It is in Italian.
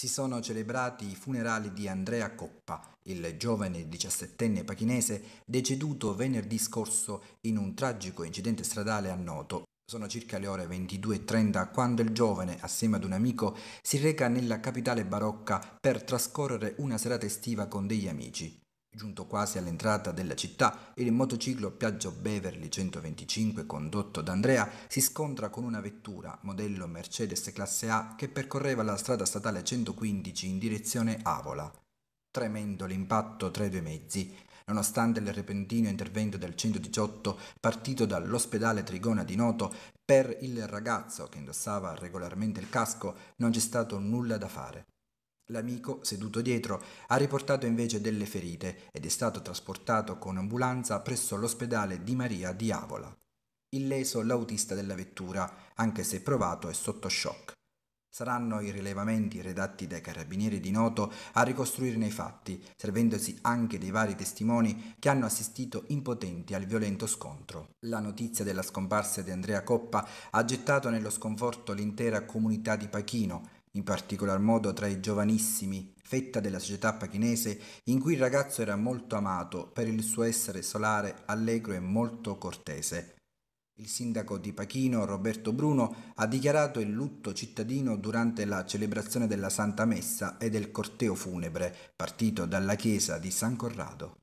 si sono celebrati i funerali di Andrea Coppa, il giovane 17enne pachinese deceduto venerdì scorso in un tragico incidente stradale a Noto. Sono circa le ore 22.30 quando il giovane, assieme ad un amico, si reca nella capitale barocca per trascorrere una serata estiva con degli amici. Giunto quasi all'entrata della città, il motociclo Piaggio Beverly 125 condotto da Andrea si scontra con una vettura modello Mercedes classe A che percorreva la strada statale 115 in direzione Avola. Tremendo l'impatto tra i due mezzi. Nonostante il repentino intervento del 118 partito dall'ospedale Trigona di Noto, per il ragazzo che indossava regolarmente il casco non c'è stato nulla da fare. L'amico, seduto dietro, ha riportato invece delle ferite ed è stato trasportato con ambulanza presso l'ospedale di Maria di Avola. Illeso l'autista della vettura, anche se provato e sotto shock. Saranno i rilevamenti redatti dai carabinieri di Noto a ricostruirne i fatti, servendosi anche dei vari testimoni che hanno assistito impotenti al violento scontro. La notizia della scomparsa di Andrea Coppa ha gettato nello sconforto l'intera comunità di Pachino, in particolar modo tra i giovanissimi, fetta della società pachinese in cui il ragazzo era molto amato per il suo essere solare, allegro e molto cortese. Il sindaco di Pachino, Roberto Bruno, ha dichiarato il lutto cittadino durante la celebrazione della Santa Messa e del corteo funebre partito dalla chiesa di San Corrado.